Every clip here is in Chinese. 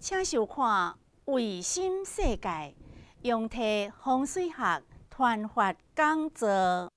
请收看《维新世界》，用替风水学传法讲座。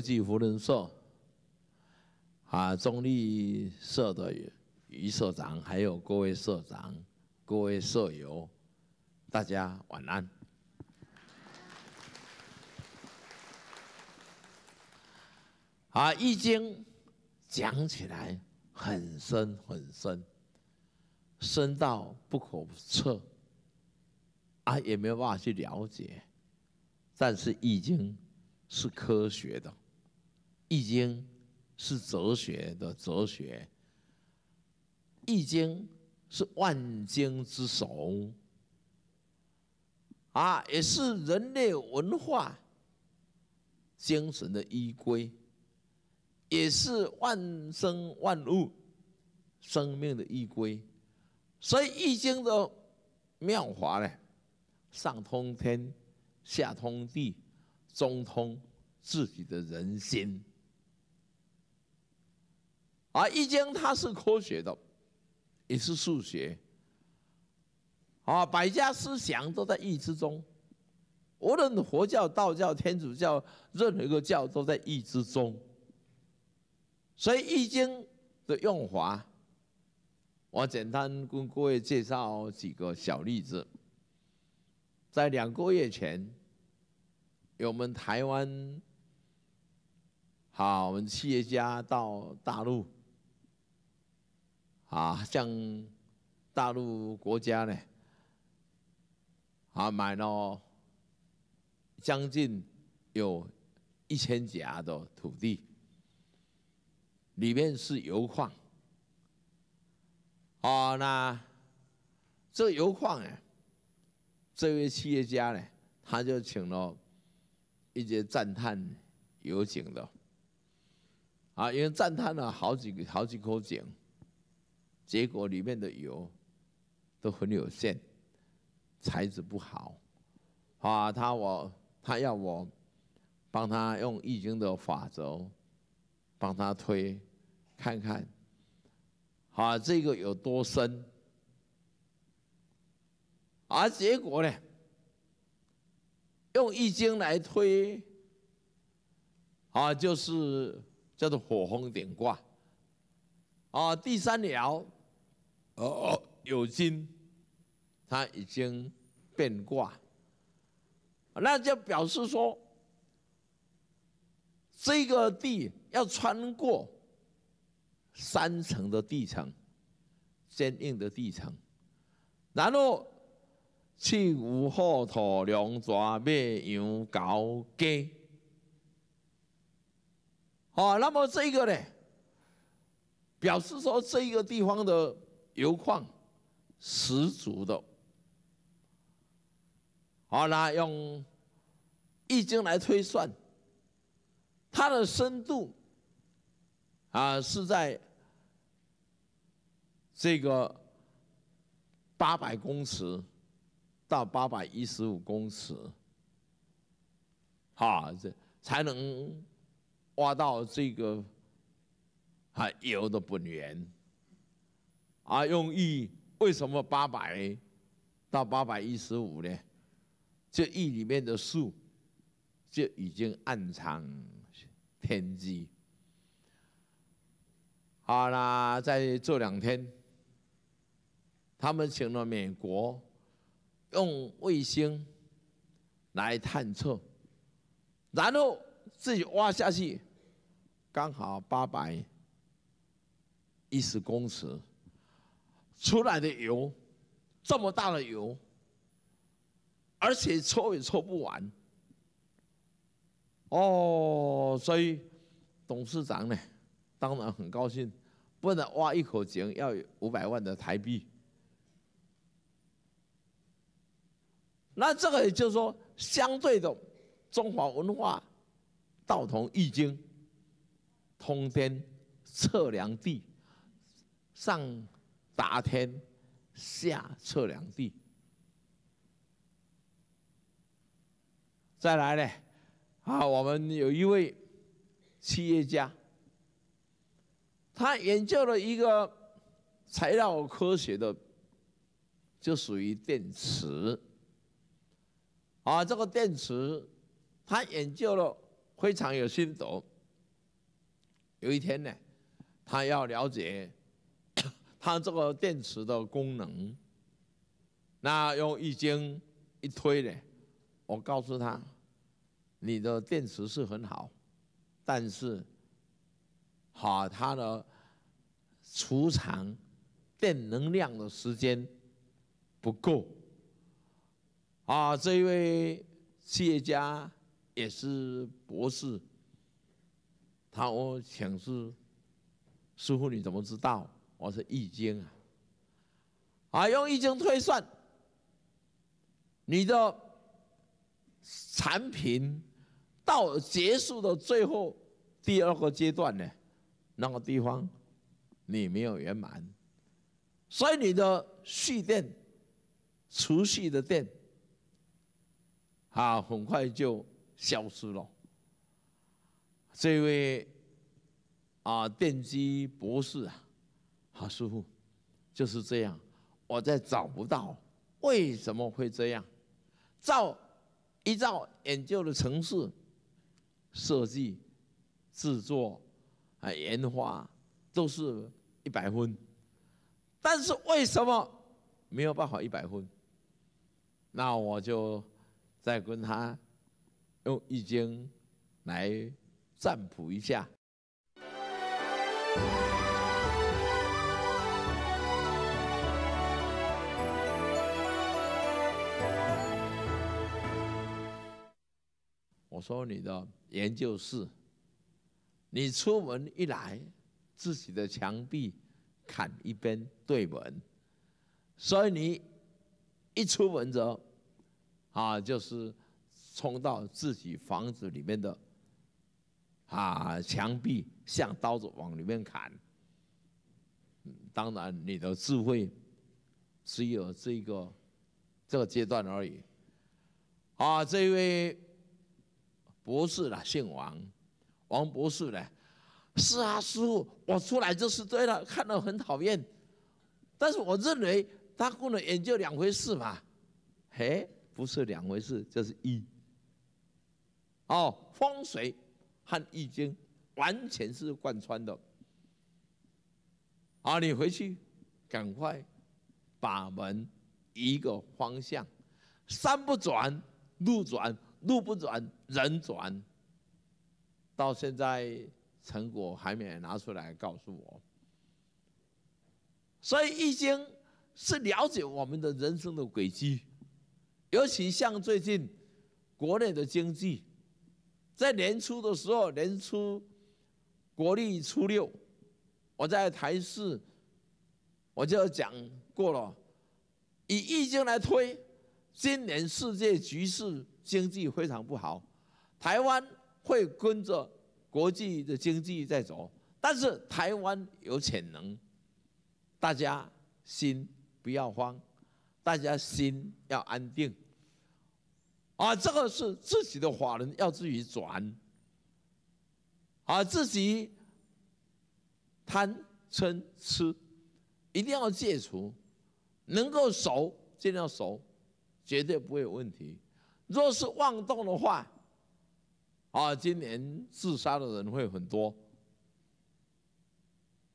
国际胡仁社啊，中立社的余社长，还有各位社长、各位社友，大家晚安。啊，《易经》讲起来很深很深，深到不可测啊，也没有办法去了解。但是，《易经》是科学的。《易经》是哲学的哲学，《易经》是万经之首，啊，也是人类文化精神的依归，也是万生万物生命的依归。所以，《易经》的妙法呢，上通天，下通地，中通自己的人心。啊，《易经》它是科学的，也是数学。啊，百家思想都在易之中，无论佛教、道教、天主教，任何一个教都在易之中。所以，《易经》的用法，我简单跟各位介绍几个小例子。在两个月前，有我们台湾，好，我们企业家到大陆。啊，像大陆国家呢，啊买了将近有一千家的土地，里面是油矿。啊，那这油矿哎，这位企业家呢，他就请了一些赞叹油井的，啊，因为赞叹了好几好几口井。结果里面的油都很有限，材质不好，啊，他我他要我帮他用易经的法则帮他推看看，啊，这个有多深，而结果呢，用易经来推，啊，就是叫做火风点卦，啊，第三爻。哦，有金，他已经变卦，那就表示说，这个地要穿过三层的地层，坚硬的地层，然后去吾后土龙爪，灭羊高阶。哦，那么这个呢，表示说这个地方的。油矿十足的，好，那用易经来推算，它的深度啊是在这个八百公尺到八百一十五公尺，啊，这才能挖到这个啊油的本源。啊，用亿为什么八百到八百一十五呢？这亿里面的数就已经暗藏天机。好啦，在这两天，他们请了美国用卫星来探测，然后自己挖下去，刚好八百一十公尺。出来的油，这么大的油，而且抽也抽不完。哦，所以董事长呢，当然很高兴，不能挖一口井要五百万的台币。那这个也就是说，相对的中华文化，道同《易经》，通天测量地上。打天下，测量地。再来呢，啊，我们有一位企业家，他研究了一个材料科学的，就属于电池。啊，这个电池，他研究了非常有心得。有一天呢，他要了解。他这个电池的功能，那用易经一推呢，我告诉他，你的电池是很好，但是，啊，它的储藏电能量的时间不够。啊，这一位企业家也是博士，他我请是，师傅你怎么知道？我说《易经》啊，啊，用《易经》推算，你的产品到结束的最后第二个阶段呢，那个地方你没有圆满，所以你的蓄电持续的电啊，很快就消失了。这位啊，电机博士啊。啊，师傅，就是这样。我在找不到为什么会这样。照一照研究的城市设计、制作、啊研发，都是一百分。但是为什么没有办法一百分？那我就再跟他用易经来占卜一下。说你的研究是，你出门一来，自己的墙壁砍一边对门，所以你一出门之啊，就是冲到自己房子里面的，啊，墙壁像刀子往里面砍。当然，你的智慧只有这个这个阶段而已。啊，这位。博士啦，姓王，王博士呢？是啊，师傅，我出来就是对了，看到很讨厌，但是我认为他和研究两回事嘛，嘿，不是两回事，这是一。哦，风水和易经完全是贯穿的。啊，你回去赶快把门一个方向，山不转路转。路不转人转，到现在成果还没拿出来告诉我。所以《易经》是了解我们的人生的轨迹，尤其像最近国内的经济，在年初的时候，年初国历初六，我在台视我就讲过了，以《易经》来推。今年世界局势经济非常不好，台湾会跟着国际的经济在走，但是台湾有潜能，大家心不要慌，大家心要安定。啊，这个是自己的法人要自己转，啊，自己贪嗔痴一定要戒除，能够守尽量守。绝对不会有问题。若是妄动的话，啊，今年自杀的人会很多。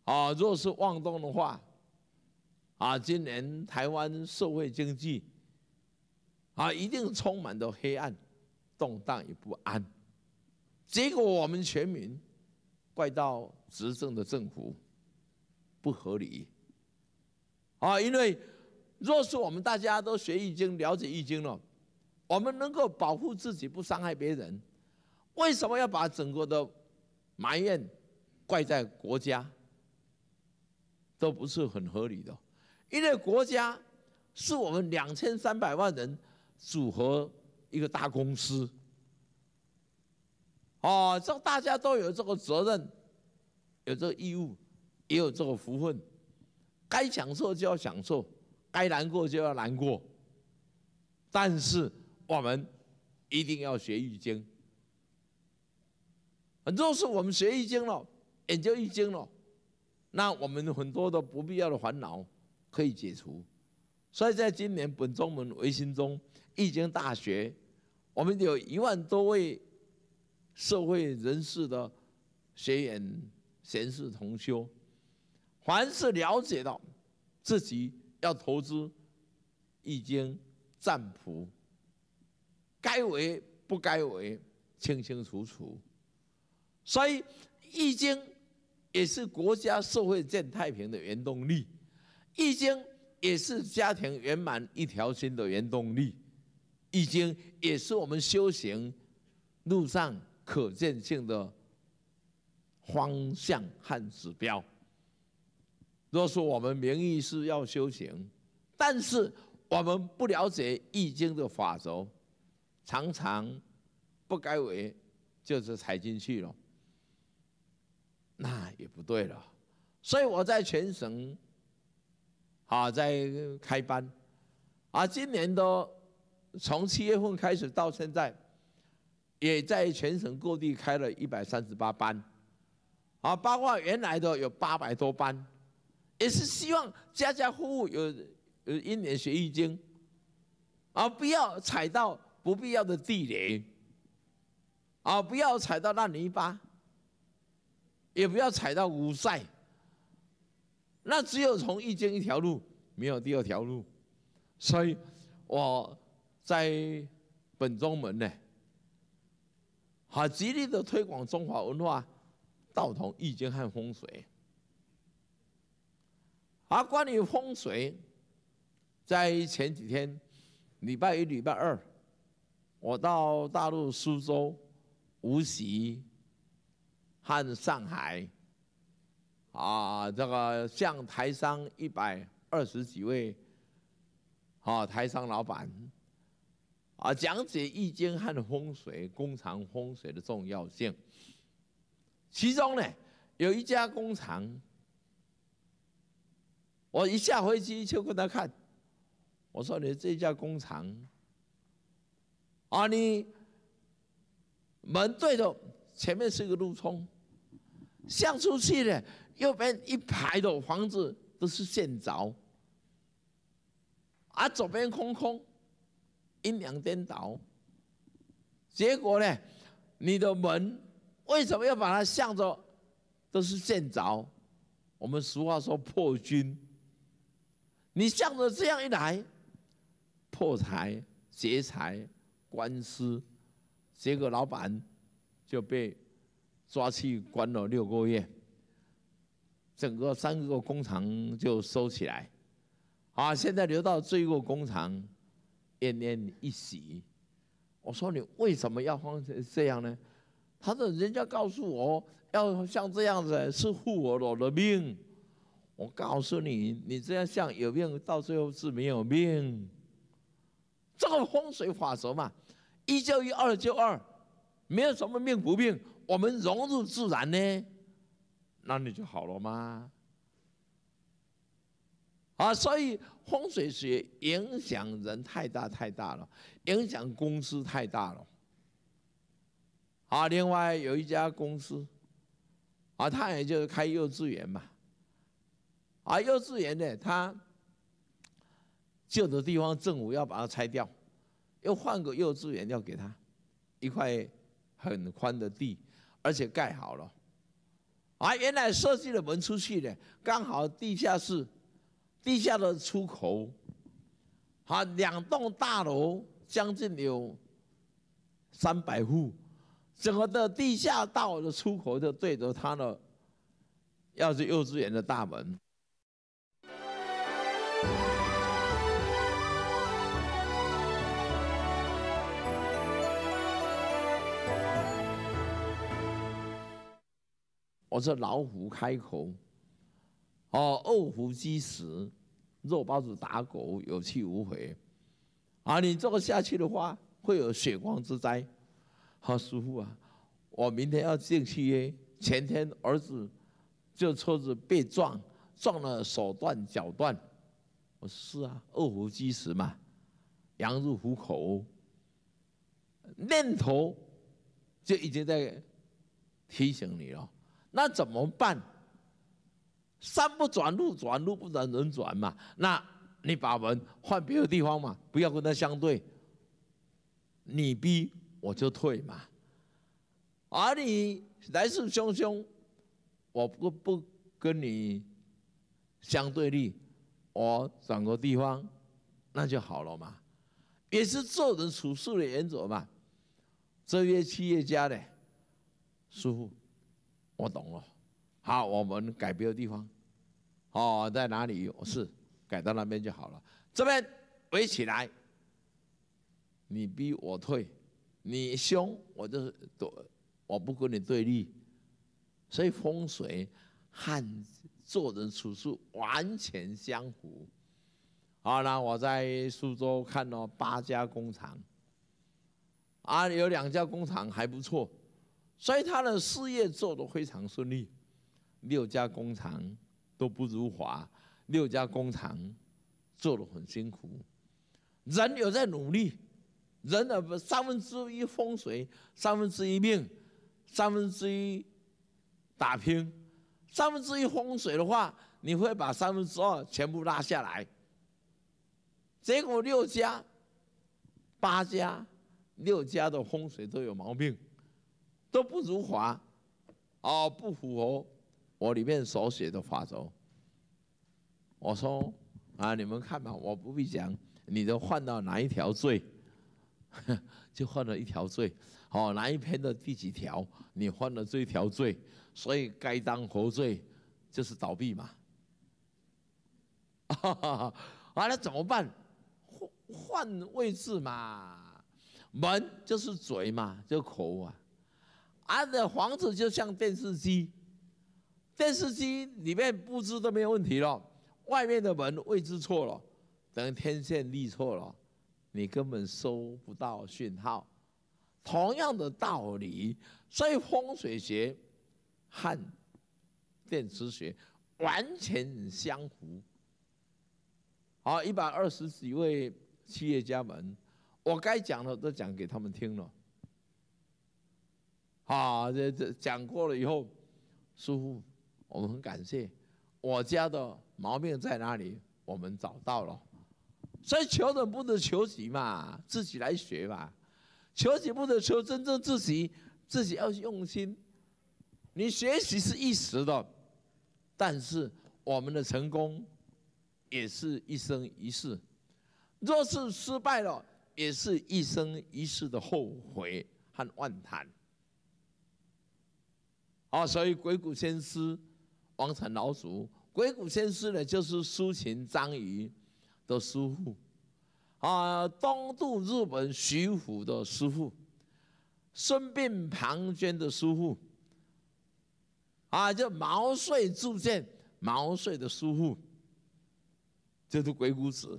啊，若是妄动的话，啊，今年台湾社会经济，啊，一定充满着黑暗、动荡与不安。结果我们全民怪到执政的政府不合理。啊，因为。若是我们大家都学易经，了解易经了，我们能够保护自己，不伤害别人，为什么要把整个的埋怨怪在国家？都不是很合理的，因为国家是我们两千三百万人组合一个大公司，哦，这大家都有这个责任，有这个义务，也有这个福分，该享受就要享受。该难过就要难过，但是我们一定要学易经。很多事我们学易经了，研究易经了，那我们很多的不必要的烦恼可以解除。所以，在今年本宗门维新中，《易经大学》，我们有一万多位社会人士的学员、贤士同修，凡是了解到自己。要投资《易经》占卜，该为不该为，清清楚楚。所以，《易经》也是国家社会建太平的原动力，《易经》也是家庭圆满一条心的原动力，《易经》也是我们修行路上可见性的方向和指标。都说我们名义是要修行，但是我们不了解易经的法则，常常不该为，就是踩进去了，那也不对了。所以我在全省啊，在开班，啊，今年都从七月份开始到现在，也在全省各地开了一百三十八班，啊，包括原来的有八百多班。也是希望家家户户有有一年学易经，而不要踩到不必要的地雷，啊，不要踩到烂泥巴，也不要踩到五塞。那只有从易经一条路，没有第二条路。所以我在本宗门呢，好极力的推广中华文化、道统、易经和风水。啊，关于风水，在前几天，礼拜一、礼拜二，我到大陆苏州、无锡和上海，啊，这个向台商一百二十几位，啊，台商老板，啊，讲解易经和风水、工厂风水的重要性。其中呢，有一家工厂。我一下飞机就跟他看，我说你这家工厂，啊，你门对着前面是一个路冲，向出去的右边一排的房子都是建着，啊，左边空空，阴阳颠倒。结果呢，你的门为什么要把它向着都是建着？我们俗话说破军。你向着这样一来，破财劫财，官司，结果老板就被抓去关了六个月，整个三个工厂就收起来。啊，现在留到这个工厂，奄奄一息。我说你为什么要放成这样呢？他说人家告诉我要像这样子是护我老的命。我告诉你，你这样想有病，到最后是没有命。这个风水法则嘛，一就一，二就二，没有什么命不命。我们融入自然呢，那你就好了吗？啊，所以风水学影响人太大太大了，影响公司太大了。啊，另外有一家公司，啊，他也就是开幼稚园嘛。而幼稚园呢，他旧的地方政府要把它拆掉，又换个幼稚园，要给他一块很宽的地，而且盖好了。啊，原来设计的门出去呢，刚好地下室地下的出口，啊，两栋大楼将近有三百户，整个的地下道的出口就对着他的，要是幼稚园的大门。我说：“老虎开口，哦，二虎争食，肉包子打狗，有去无回。”啊，你这个下去的话，会有血光之灾。好，师傅啊，我明天要进去。前天儿子就车子被撞，撞了手断脚断。是啊，饿虎饥食嘛，羊入虎口。念头就已经在提醒你了，那怎么办？山不转路转，路不转人转嘛。那你把门换别的地方嘛，不要跟他相对。你逼我就退嘛，而你来势汹汹，我不不跟你相对立。我转个地方，那就好了嘛，也是做人处事的原则嘛。这些企业家的师傅，我懂了。好，我们改别的地方。哦，在哪里有事，改到那边就好了。这边围起来，你逼我退，你凶我就躲，我不跟你对立。所以风水汉。做人处事完全相符。好，那我在苏州看到八家工厂，啊，有两家工厂还不错，所以他的事业做得非常顺利。六家工厂都不如华，六家工厂做得很辛苦，人有在努力，人的三分之一风水，三分之一命，三分之一打拼。三分之一风水的话，你会把三分之二全部拉下来。结果六家、八家、六家的风水都有毛病，都不如华，哦，不符合我里面所写的法则。我说啊，你们看吧，我不必讲，你都犯到哪一条罪？就犯了一条罪，哦，哪一篇的第几条？你犯了这条罪。所以该当何罪？就是倒闭嘛！啊，那怎么办？换换位置嘛。门就是嘴嘛，就口啊。啊，的房子就像电视机，电视机里面布置都没有问题了，外面的门位置错了，等天线立错了，你根本收不到讯号。同样的道理，所以风水学。和电磁学完全相符。好，一百二十几位企业家们，我该讲的都讲给他们听了。啊，这这讲过了以后，师傅，我们很感谢。我家的毛病在哪里？我们找到了。所以求人不得求己嘛，自己来学嘛。求己不得求真正自己，自己要用心。你学习是一时的，但是我们的成功也是一生一世。若是失败了，也是一生一世的后悔和万谈。啊，所以鬼谷先师、王禅老祖，鬼谷先师呢，就是苏秦、张仪的师傅，啊，东渡日本徐福的师傅，孙膑、庞涓的师傅。啊，就毛遂自荐，毛遂的叔父，就是鬼谷子，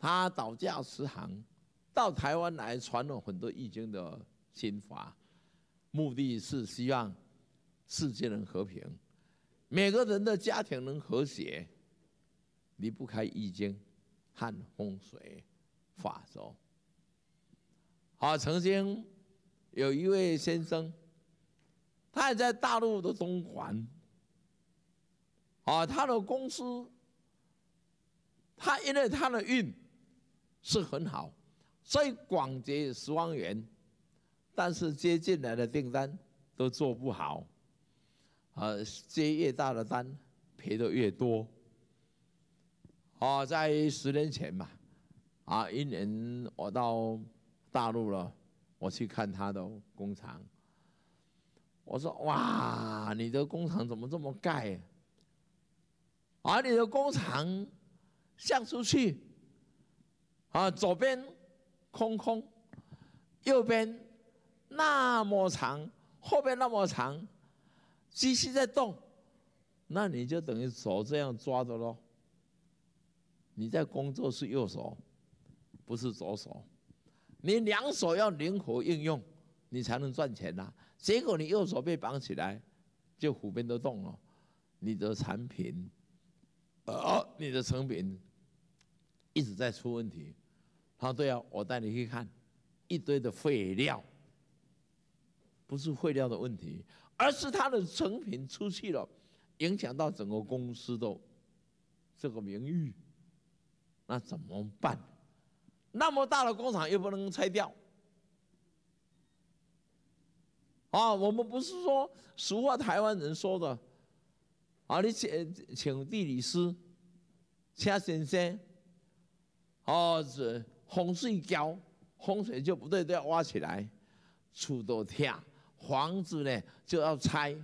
他倒驾慈航，到台湾来传了很多易经的心法，目的是希望世界能和平，每个人的家庭能和谐，离不开易经和风水法术。好，曾经有一位先生。他也在大陆的东环，啊，他的公司，他因为他的运是很好，在广结十万元，但是接进来的订单都做不好，啊，接越大的单赔的越多。啊，在十年前嘛，啊，一年我到大陆了，我去看他的工厂。我说哇，你的工厂怎么这么盖？而你的工厂向出去啊，左边空空，右边那么长，后边那么长，机器在动，那你就等于手这样抓着喽。你在工作是右手，不是左手，你两手要灵活运用，你才能赚钱呐。结果你右手被绑起来，就虎鞭都动了，你的产品，呃，你的成品一直在出问题。他说：“对啊，我带你去看一堆的废料，不是废料的问题，而是他的成品出去了，影响到整个公司的这个名誉。那怎么办？那么大的工厂又不能拆掉。”啊，我们不是说俗话，台湾人说的啊，你请请地理师请先生，哦，这风水浇，风水就不对，都要挖起来，厝都拆，房子呢就要拆，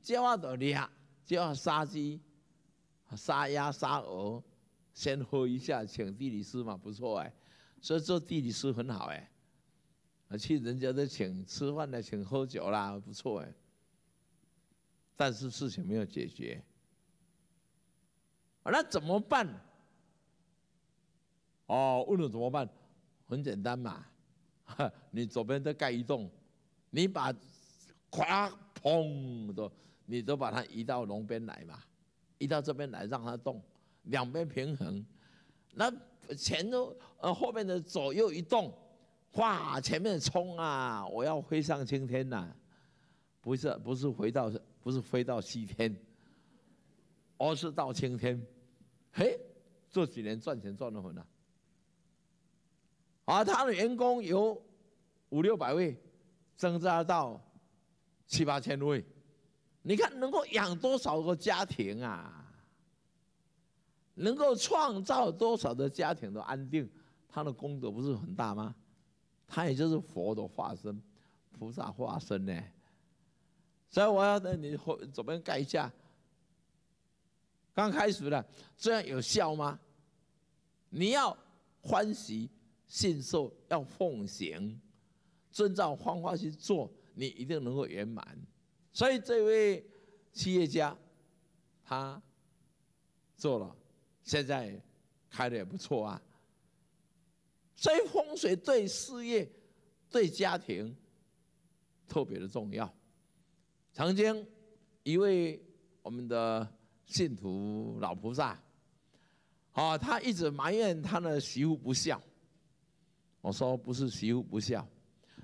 就要都裂就要杀鸡，杀鸭杀鹅，先喝一下，请地理师嘛不错哎，所以做地理师很好哎。啊，去人家都请吃饭啦，请喝酒啦，不错哎。但是事情没有解决。啊，那怎么办？哦，问了怎么办？很简单嘛，你左边的盖一栋，你把，咵，砰的，你都把它移到龙边来嘛，移到这边来，让它动，两边平衡。那前头呃后面的左右移动。哇！前面冲啊！我要飞上青天呐！不是不是回到，不是飞到西天，而是到青天。嘿，这几年赚钱赚的很呐。而他的员工由五六百位增加到七八千位，你看能够养多少个家庭啊？能够创造多少的家庭的安定，他的功德不是很大吗？他也就是佛的化身，菩萨化身呢。所以我要在你，后左边盖一下？刚开始的这样有效吗？你要欢喜信受，要奉行，遵照方法去做，你一定能够圆满。所以这位企业家，他做了，现在开的也不错啊。所以风水对事业、对家庭特别的重要。曾经一位我们的信徒老菩萨，啊，他一直埋怨他的媳妇不孝。我说不是媳妇不孝，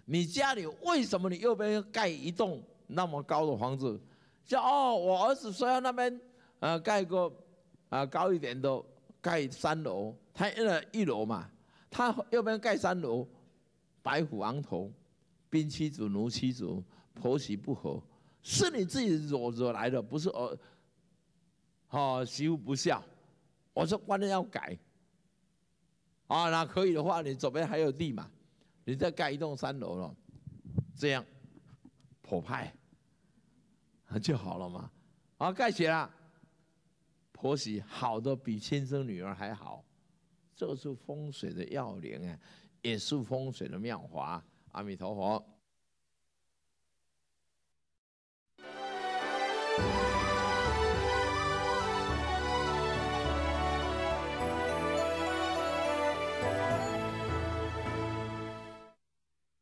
你家里为什么你右边盖一栋那么高的房子？叫哦，我儿子说要那边呃盖个啊高一点的，盖三楼，他那一楼嘛。他要不要盖三楼？白虎昂头，兵妻主奴妻主，婆媳不和，是你自己惹惹来的，不是哦。哦，媳妇不孝，我说观念要改。啊，那可以的话，你左边还有地嘛，你再盖一栋三楼了，这样婆派，就好了嘛。啊，盖起来。婆媳好的比亲生女儿还好。这是风水的要领啊，也是风水的妙法。阿弥陀佛！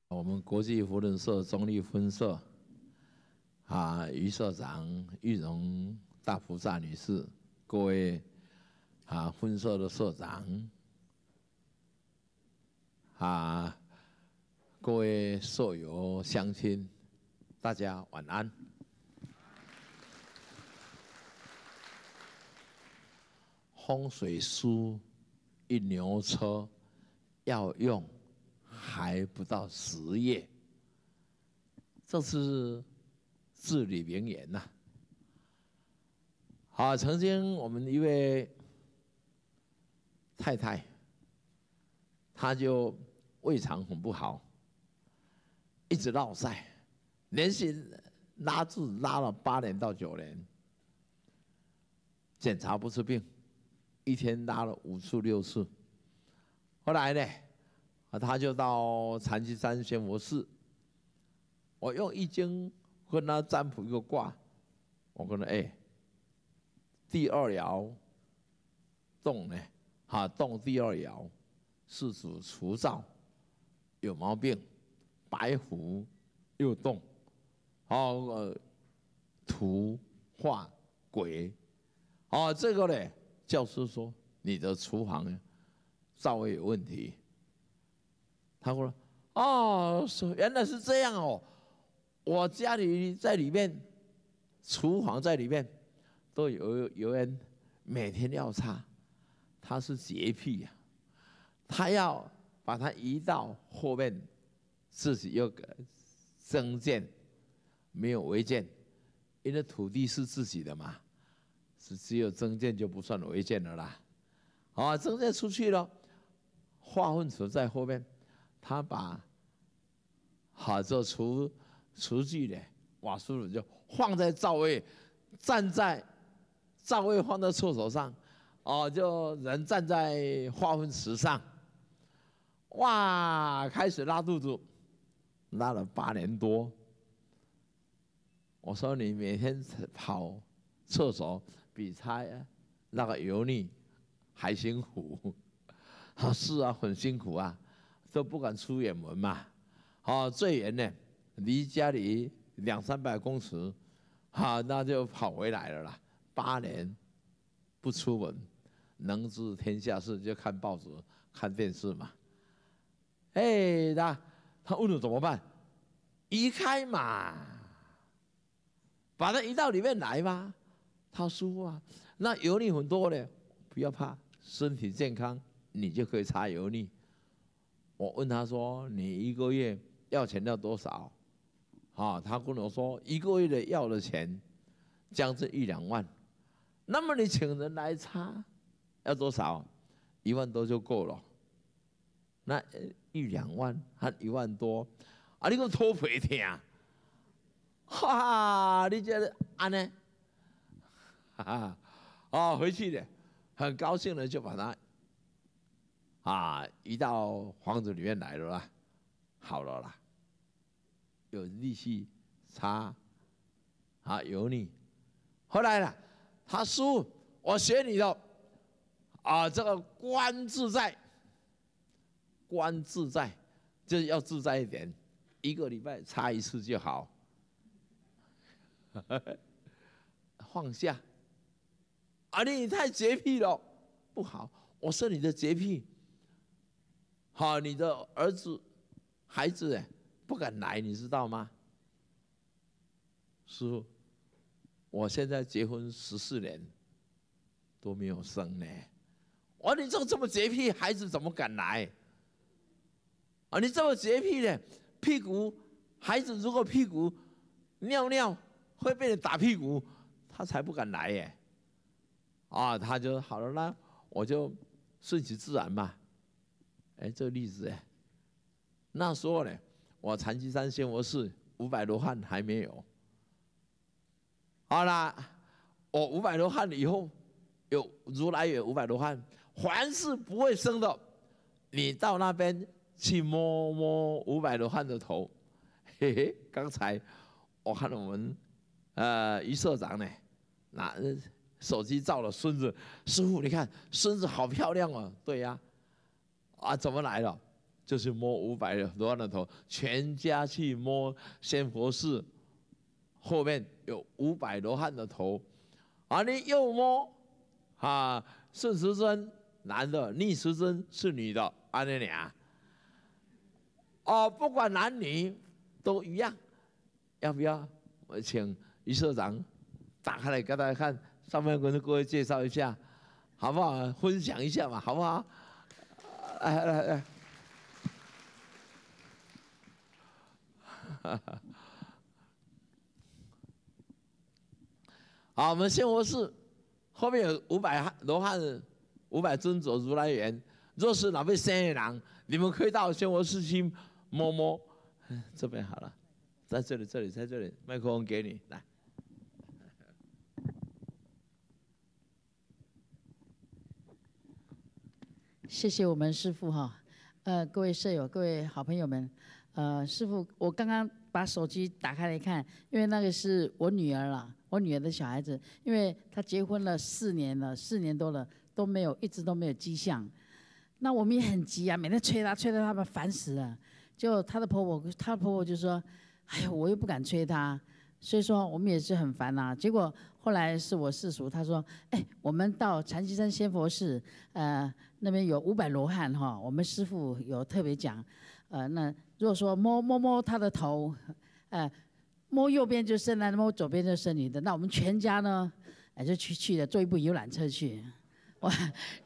我们国际福轮社中立分社啊，于社长玉荣大菩萨女士，各位啊，分社的社长。啊，各位社友乡亲，大家晚安。风水书一牛车要用还不到十页，这是至理名言呐。好，曾经我们一位太太，她就。胃肠很不好，一直闹塞，连续拉肚子拉了八年到九年，检查不出病，一天拉了五次六次，后来呢，他就到禅七山仙佛寺，我用易经跟他占卜一个卦，我跟他哎，第二爻动呢，哈动第二爻是指除燥。有毛病，白虎又动，哦，呃、图画鬼，哦，这个呢，教师说你的厨房灶位有问题。他说哦，原来是这样哦，我家里在里面，厨房在里面，都有有人每天要擦，他是洁癖呀，他要。把它移到后面，自己又增建，没有违建，因为土地是自己的嘛，是只有增建就不算违建的啦。好，增建出去了，化粪池在后面，他把，好做厨厨具的瓦斯炉就放在灶位，站在灶位放在厕所上，哦，就人站在化粪池上。哇！开始拉肚子，拉了八年多。我说你每天跑厕所比他那个油腻还辛苦。他说是啊，很辛苦啊，都不敢出远门嘛。哦，最远呢，离家里两三百公尺，啊，那就跑回来了啦。八年不出门，能知天下事就看报纸、看电视嘛。哎，他他问我怎么办？移开嘛，把它移到里面来嘛，他舒服啊。那油腻很多的，不要怕，身体健康，你就可以擦油腻。我问他说：“你一个月要钱要多少？”啊，他跟我说一个月的要的钱将近一两万。那么你请人来擦要多少？一万多就够了。那一两万，还一万多，啊！你讲多赔啊，哈，哈，你这安呢？啊！哦，回去的，很高兴的，就把它啊移到房子里面来了，啦，好了啦，有力气擦，啊，有你。后来呢，他叔，我学你的啊，这个官自在。观自在，就是要自在一点，一个礼拜擦一次就好。放下，啊，你太洁癖了，不好。我是你的洁癖，好，你的儿子、孩子不敢来，你知道吗？师傅，我现在结婚十四年都没有生呢。我说你这这么洁癖，孩子怎么敢来？啊，你这么洁癖的屁股，孩子如果屁股尿尿会被人打屁股，他才不敢来耶。啊，他就好了，那我就顺其自然嘛。哎，这个例子哎，那时候呢，我长西山仙佛寺五百罗汉还没有。好啦，我五百罗汉以后有如来有五百罗汉，凡是不会生的，你到那边。去摸摸五百罗汉的头，嘿嘿！刚才我看到我们呃于社长呢，拿手机照了孙子。师傅，你看孙子好漂亮哦！对呀，啊，怎么来了？就是摸五百罗汉的头，全家去摸仙佛寺后面有五百罗汉的头，啊，你又摸啊，顺时针男的，逆时针是女的，安尼俩。哦，不管男女都一样，要不要？我请于社长打开来给大家看，上面跟各位介绍一下，好不好？分享一下嘛，好不好？哎哎哎！好，我们先佛寺后面有五百罗汉，五百尊者如来缘。若是哪位仙人，你们可以到仙佛寺去。摸摸，这边好了，在这里，这里，在这里，麦克风给你，来。谢谢我们师傅哈，呃，各位舍友，各位好朋友们，呃，师傅，我刚刚把手机打开来看，因为那个是我女儿了，我女儿的小孩子，因为她结婚了四年了，四年多了都没有，一直都没有迹象，那我们也很急啊，每天催她，催得他们烦死了。就她的婆婆，她婆婆就说：“哎呀，我又不敢催她，所以说我们也是很烦呐。”结果后来是我世俗，他说：“哎，我们到禅西山仙佛寺，呃，那边有五百罗汉哈，我们师傅有特别讲，呃，那如果说摸摸摸他的头，呃，摸右边就生男，摸左边就生女的，那我们全家呢，哎就去去了，坐一部游览车去。”哇，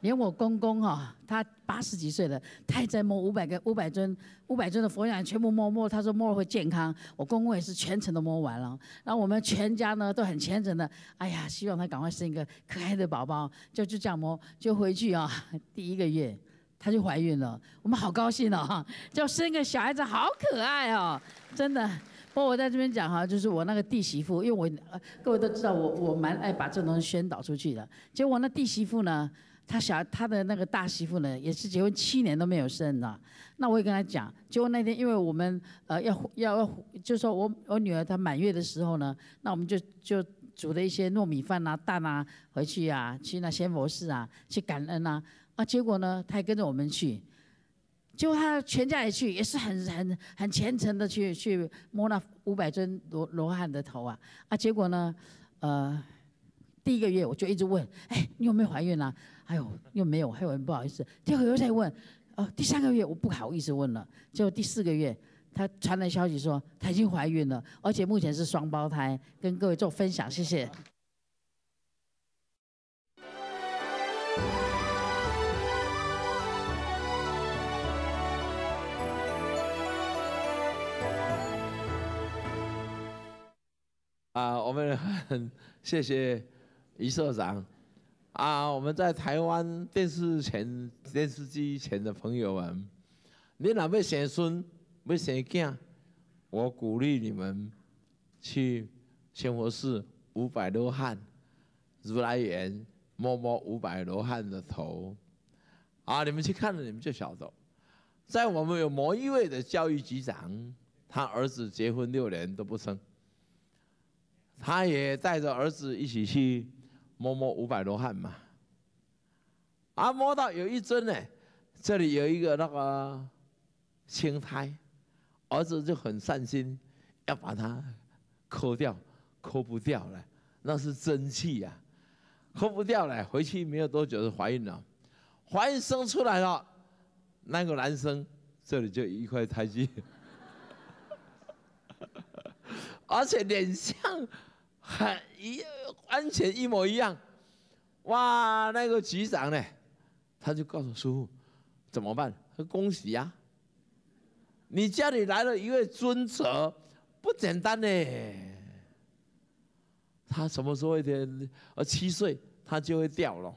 连我公公哈，他八十几岁了，他也在摸五百个五百尊五百尊的佛像，全部摸摸。他说摸了会健康。我公公也是全程都摸完了。然后我们全家呢都很虔诚的，哎呀，希望他赶快生一个可爱的宝宝，就就这样摸，就回去啊。第一个月他就怀孕了，我们好高兴哦，就生个小孩子好可爱哦，真的。不过我在这边讲哈，就是我那个弟媳妇，因为我呃，各位都知道我我蛮爱把这东西宣导出去的。结果我那弟媳妇呢，她小她的那个大媳妇呢，也是结婚七年都没有生的。那我也跟她讲，结果那天因为我们呃要要要，就是说我我女儿她满月的时候呢，那我们就就煮了一些糯米饭啊、蛋啊回去啊，去那仙佛寺啊去感恩啊啊，结果呢，她跟着我们去。结果他全家也去，也是很很很虔诚的去去摸那五百尊罗罗汉的头啊啊！结果呢，呃，第一个月我就一直问，哎，你有没有怀孕啊？哎呦，又没有，还有人不好意思。第二个月再问，哦，第三个月我不好意思问了。结果第四个月，他传来消息说他已经怀孕了，而且目前是双胞胎，跟各位做分享，谢谢。啊，我们很谢谢于社长啊！我们在台湾电视前、电视机前的朋友们，你哪位先孙，哪位先我鼓励你们去千佛寺五百罗汉如来园摸摸五百罗汉的头。啊，你们去看了，你们就晓得。在我们有某一位的教育局长，他儿子结婚六年都不生。他也带着儿子一起去摸摸五百罗汉嘛，啊摸到有一尊呢，这里有一个那个青苔，儿子就很善心，要把它抠掉，抠不掉了，那是真气呀，抠不掉了，回去没有多久就怀孕了，怀孕生出来了，那个男生这里就一块胎记。而且脸上很一完全一模一样，哇！那个局长呢，他就告诉师傅，怎么办？恭喜呀，你家里来了一位尊者，不简单呢。他什么时候一天？呃，七岁他就会掉了，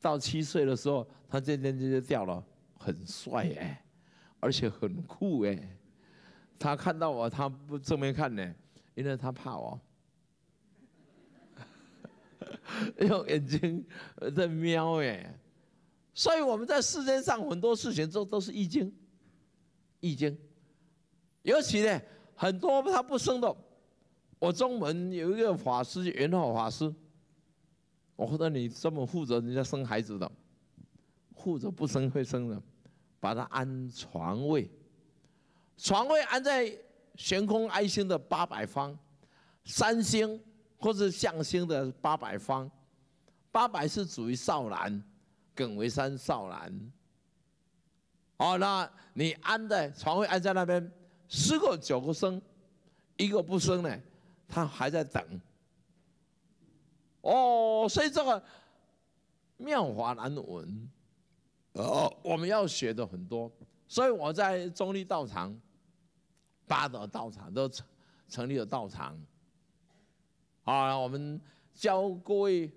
到七岁的时候，他渐渐就就掉了，很帅哎，而且很酷哎。他看到我，他不正面看呢，因为他怕我，用眼睛在瞄耶。所以我们在世间上很多事情，都都是易经，易经。尤其呢，很多他不生的，我中门有一个法师元老法师，我说你专门负责人家生孩子的，负责不生会生的，把他安床位。床位安在悬空爱心的八百方，三星或是向心的八百方，八百是属于少男，耿为山少男。哦，那你安在床位安在那边，十个九个生，一个不生呢，他还在等。哦，所以这个妙法难闻，哦，我们要学的很多，所以我在中立道场。八道道场都成成立了道场，啊，我们教各位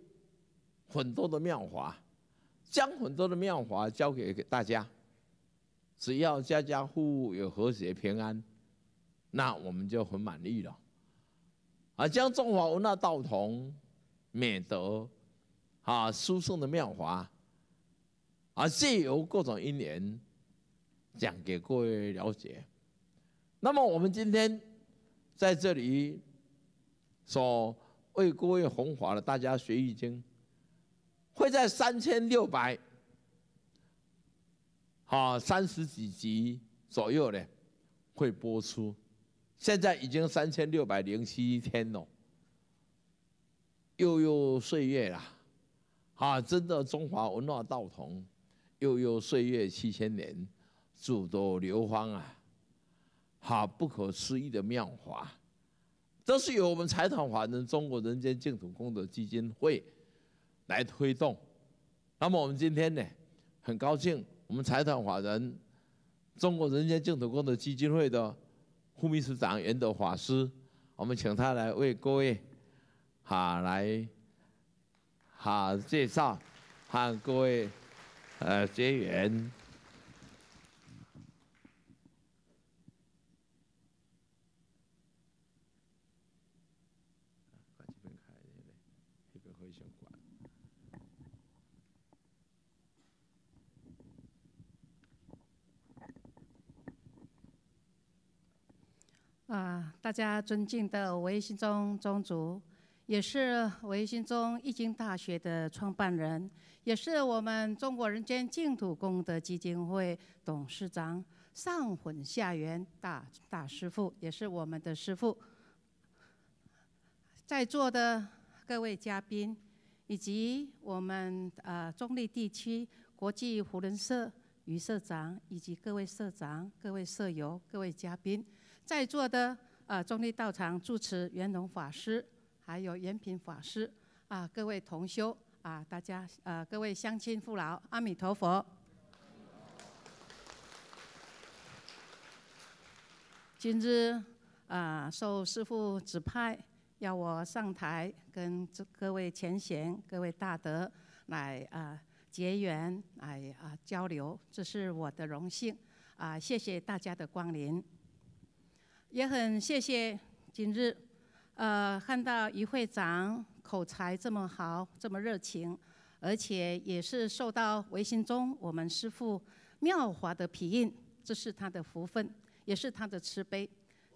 很多的妙法，将很多的妙法教给大家，只要家家户户有和谐平安，那我们就很满意了。啊，将中华文化道同美德啊，输送的妙法，啊，借由各种因缘讲给各位了解。那么我们今天在这里，所为各位弘法的大家学易经，会在三千六百，啊，三十几集左右呢会播出。现在已经三千六百零七天了，悠悠岁月啦，啊，真的中华文化道统，悠悠岁月七千年，诸多流芳啊。哈，不可思议的妙法，都是由我们财团法人中国人间净土功德基金会来推动。那么我们今天呢，很高兴我们财团法人中国人间净土功德基金会的副秘书长圆德法师，我们请他来为各位哈来哈介绍，和各位呃结缘。大家尊敬的维新宗宗主，也是维新宗易经大学的创办人，也是我们中国人间净土功德基金会董事长上混下元大大师傅，也是我们的师傅。在座的各位嘉宾，以及我们呃中立地区国际胡人社余社长，以及各位社长、各位社友、各位嘉宾，在座的。啊，中立道场住持元龙法师，还有元平法师，啊，各位同修，啊，大家，啊，各位乡亲父老，阿弥陀佛。今日啊，受师父指派，要我上台跟各位前贤、各位大德来啊结缘，来啊交流，这是我的荣幸。啊，谢谢大家的光临。也很谢谢今日，呃，看到于会长口才这么好，这么热情，而且也是受到维新中我们师父妙华的庇应，这是他的福分，也是他的慈悲。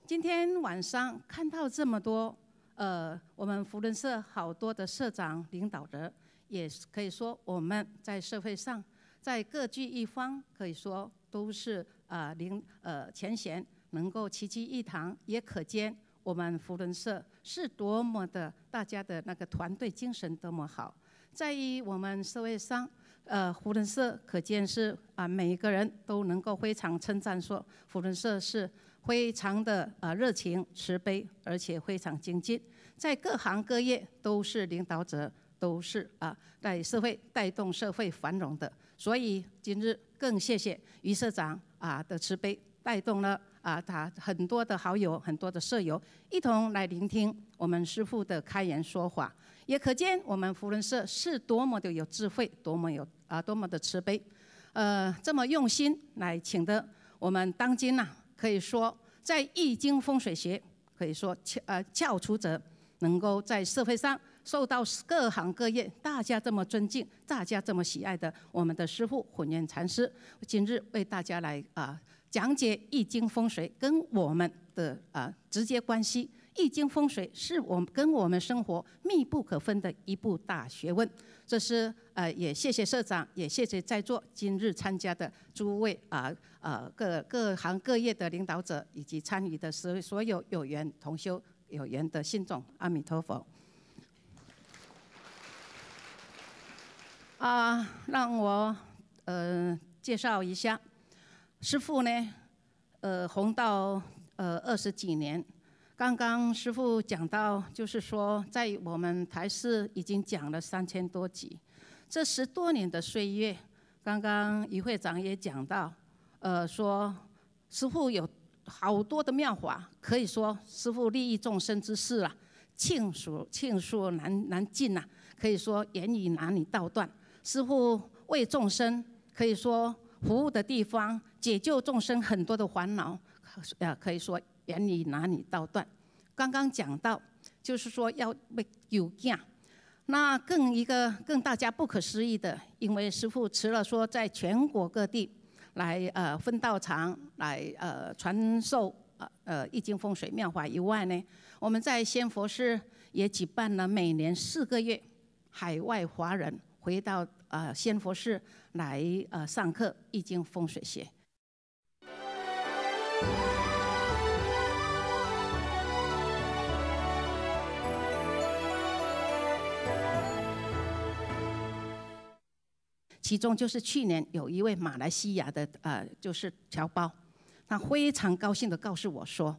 今天晚上看到这么多，呃，我们福伦社好多的社长、领导人，也可以说我们在社会上，在各据一方，可以说都是呃领呃前贤。能够齐聚一堂，也可见我们福伦社是多么的，大家的那个团队精神多么好。在于我们社会上，呃，福伦社可见是啊，每一个人都能够非常称赞说，福伦社是非常的啊热情、慈悲，而且非常精进，在各行各业都是领导者，都是啊在社会带动社会繁荣的。所以今日更谢谢于社长啊的慈悲带动了。啊，他很多的好友，很多的舍友一同来聆听我们师父的开言说法，也可见我们福伦社是多么的有智慧，多么有啊，多么的慈悲，呃，这么用心来请的。我们当今呢，可以说在易经风水学可以说翘呃翘楚者，能够在社会上受到各行各业大家这么尊敬，大家这么喜爱的我们的师父混元禅师，今日为大家来啊。讲解易经风水跟我们的啊直接关系，易经风水是我们跟我们生活密不可分的一部大学问。这是呃，也谢谢社长，也谢谢在座今日参加的诸位啊啊各各行各业的领导者以及参与的所所有有缘同修有缘的信众，阿弥陀佛。啊，让我呃介绍一下。师傅呢，呃，红到呃二十几年。刚刚师傅讲到，就是说，在我们台视已经讲了三千多集。这十多年的岁月，刚刚余会长也讲到，呃，说师傅有好多的妙法，可以说师傅利益众生之事啊，庆数庆数难难尽呐，可以说言语难以道断。师傅为众生，可以说。服务的地方，解救众生很多的烦恼，呃，可以说眼里哪里到断。刚刚讲到，就是说要被有见。那更一个更大家不可思议的，因为师父除了说在全国各地来呃分道场，来呃传授呃呃易经风水妙法以外呢，我们在仙佛寺也举办了每年四个月，海外华人回到。啊，仙佛寺来呃上课《易经风水学》，其中就是去年有一位马来西亚的呃，就是侨胞，他非常高兴的告诉我说，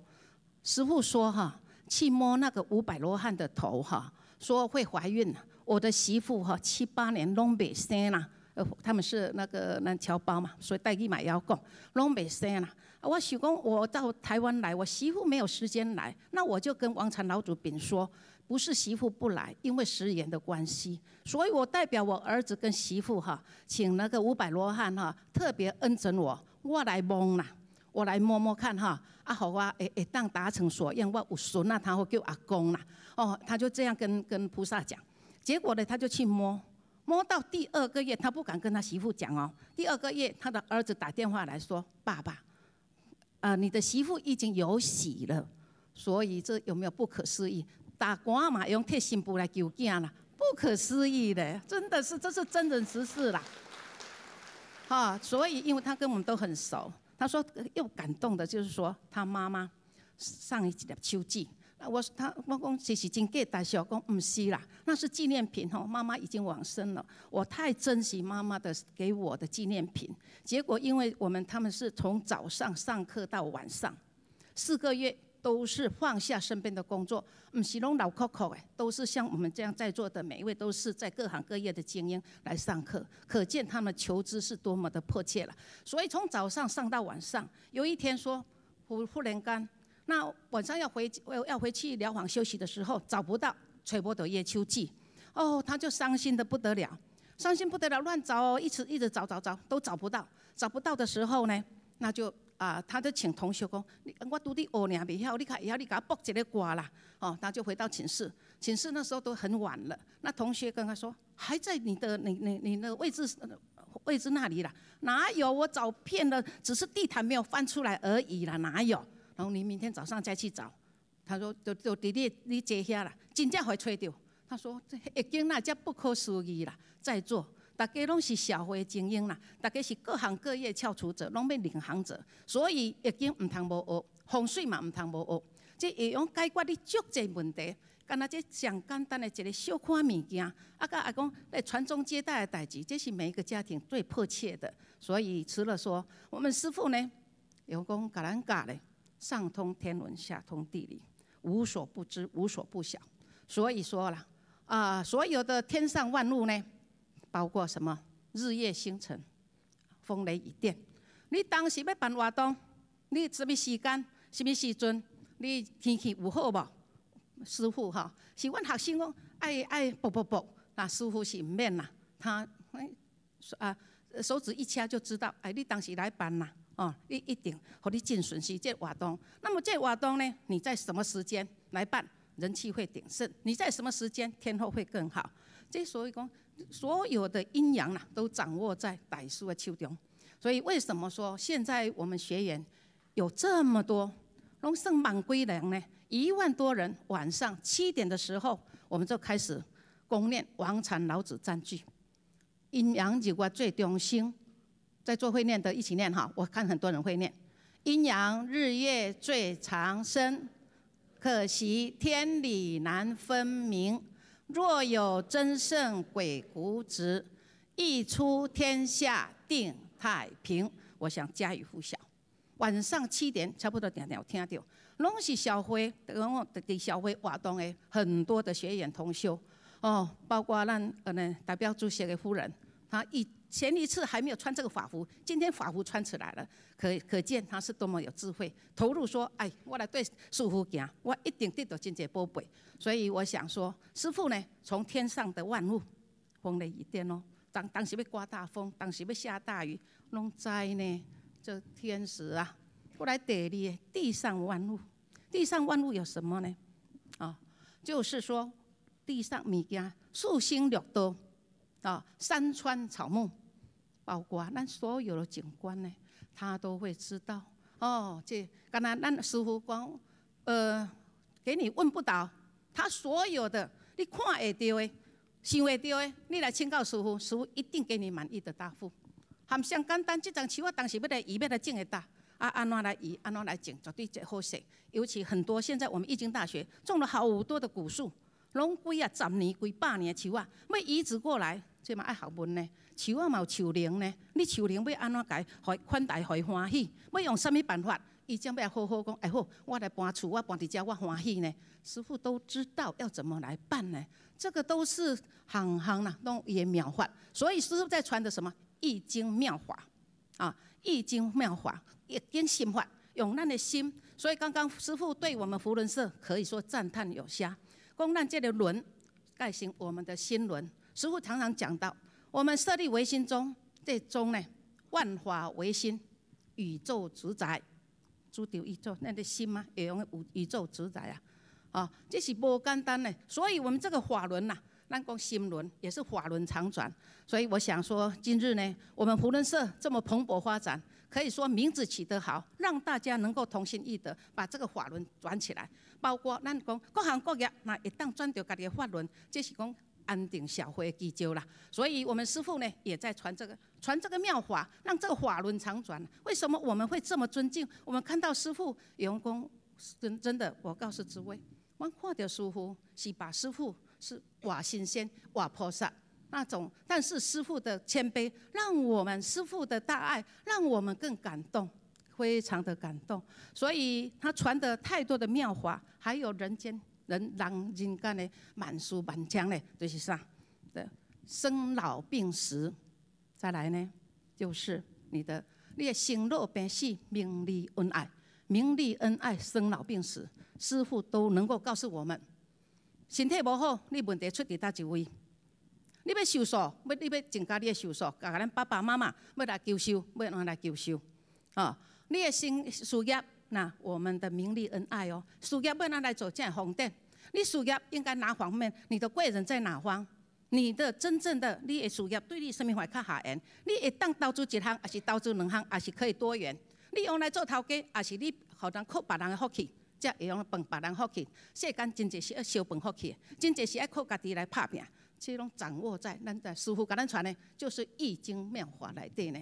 师傅说哈，去摸那个五百罗汉的头哈，说会怀孕。我的媳妇哈七八年拢未生啦，呃，他们是那个南侨胞嘛，所以带去买药过，拢未生啦。我想讲我到台湾来，我媳妇没有时间来，那我就跟王禅老祖禀说，不是媳妇不来，因为时延的关系，所以我代表我儿子跟媳妇哈，请那个五百罗汉哈特别恩准我，我来摸啦，我来摸摸看哈，啊好啊，诶诶，当达成所愿，我我说那他会叫阿公啦，哦，他就这样跟跟菩萨讲。结果呢，他就去摸，摸到第二个月，他不敢跟他媳妇讲哦。第二个月，他的儿子打电话来说：“爸爸，啊，你的媳妇已经有喜了。”所以这有没有不可思议？打官阿妈用贴信布来救囝了，不可思议的，真的是这是真人实事啦。啊，所以因为他跟我们都很熟，他说又感动的就是说他妈妈上一季的秋季。啊，我他我讲其实已经给，但小讲唔是啦，那是纪念品吼，妈妈已经往生了，我太珍惜妈妈的给我的纪念品。结果因为我们他们是从早上上课到晚上，四个月都是放下身边的工作，唔是容老口口诶，都是像我们这样在座的每一位都是在各行各业的精英来上课，可见他们求知是多么的迫切了。所以从早上上到晚上，有一天说互联干。那晚上要回要要回去疗房休息的时候找不到崔伯的叶秋季，哦，他就伤心的不得了，伤心不得了，乱找哦，一直一直找找找都找不到，找不到的时候呢，那就啊，他就请同学你我的哦，你娘不要，你看也要你给他剥箕个瓜啦，哦，他就回到寝室，寝室那时候都很晚了，那同学跟他说，还在你的你你你那个位置位置那里了，哪有我找遍了，只是地毯没有翻出来而已啦，哪有？然后你明天早上再去找，他说：“，就就伫你你接下啦，真正会吹到。”他说：“，已经那叫不可思议啦，再做，大家拢是社会精英啦，大家是各行各业翘楚者，拢变领航者，所以已经毋通无学，风水嘛毋通无学，即会用解决你足济问题，干那即上简单的一个小款物件，啊，甲阿公来传宗接代的代志，这是每一个家庭最迫切的。所以除了说，我们师傅呢，有讲甲咱教嘞。”上通天文，下通地理，无所不知，无所不晓。所以说了，啊，所有的天上万物呢，包括什么日夜星辰、风雷雨电。你当时要办活动，你什么时间、什么时阵，你天气有好无？师傅哈，是阮学生哦，爱爱卜卜卜，那师傅是毋免啦，他啊，手指一掐就知道，哎，你当时来办呐。啊，一一定和你进损失这瓦东，那么这瓦东呢？你在什么时间来办，人气会鼎盛？你在什么时间天后会更好？这所以讲，所有的阴阳啊，都掌握在歹树的手中。所以为什么说现在我们学员有这么多龙盛满归人呢？一万多人晚上七点的时候，我们就开始攻念《王禅老子占据阴阳日月最中心。在做会念的，一起念哈！我看很多人会念。阴阳日月最长生，可惜天理难分明。若有真圣鬼谷子，一出天下定太平。我想家喻户晓。晚上七点，差不多点点，我听到，拢是小会，然后的小会活动的，很多的学员同修哦，包括咱呃呢，代表主席的夫人。他以前一次还没有穿这个法服，今天法服穿起来了，可可见他是多么有智慧，投入说：“哎，我来对师傅讲，我一定得到尽皆宝贝。”所以我想说，师傅呢，从天上的万物，风雷雨电哦，当当时要刮大风，当时要下大雨，弄灾呢，这天时啊，过来得利。地上万物，地上万物有什么呢？啊，就是说地上物件，树、星、略多。啊，山川草木，包括那所有的景观呢，他都会知道。哦，这刚才那师傅讲，呃，给你问不到，他所有的你看会到的，想会到的，你来请教师傅，师傅一定给你满意的答复。很简单，这张图我当时要来移，要来种会大。啊，安怎来移，安怎来种，绝对最好势。尤其很多现在我们易经大学种了好多的古树。拢几啊，十年、几百年树啊，要移植过来，这嘛爱学问呢。树啊，嘛有树龄呢，你树龄要安怎伊款待、互伊欢喜？要用啥物办法？伊才要好好讲。哎好，我来搬厝，我搬伫遮，我欢喜呢。师傅都知道要怎么来办呢？这个都是行行啦，拢也妙法。所以师傅在传的什么《易经》妙法啊，《易经》妙法，一点心法，用咱的心。所以刚刚师傅对我们福伦社可以说赞叹有加。公案界的轮，盖行我们的心轮。师傅常常讲到，我们设立唯心中，这中呢，万法唯心，宇宙主宰，主导宇宙，那的心嘛，也用宇宙主宰啊。啊，这是不简单的。所以我们这个法轮呐，那讲心轮也是法轮常转。所以我想说，今日呢，我们福仁社这么蓬勃发展，可以说名字起得好，让大家能够同心一德，把这个法轮转起来。包括咱讲各行各业，那一旦转到家己的法轮，这是讲安定社会的基础啦。所以，我们师父呢也在传这个、传这个妙法，让这个法轮常转。为什么我们会这么尊敬？我们看到师父员工，真真的，我告诉诸位，文化的师服是把师父是瓦新仙、瓦菩萨那种，但是师傅的谦卑，让我们师傅的大爱，让我们更感动。非常的感动，所以他传的太多的妙法，还有人间人人间的满书满腔的就是啥，对，生老病死，再来呢，就是你的你的心若病死，名利恩爱，名利恩爱，生老病死，师傅都能够告诉我们，身体无好，你问题出在叨一位，你要手术，要你要增加你的手术，啊，咱爸爸妈妈要来求修，要来来求修，啊。你诶生事业，那我们的名利恩爱哦，事业要能来做这红便。你事业应该哪方面？你的贵人在哪方？你的真正的，你的事业对你生命会较下缘。你会当投资一项，还是投资两项，还是可以多元？你用来做投机，还是你互人靠别人诶福气，才会用帮别人福气？世间真侪是要烧捧福气真侪是要靠家己来拍拼。这拢掌握在咱在师傅甲咱传诶，就是易经妙法内底呢。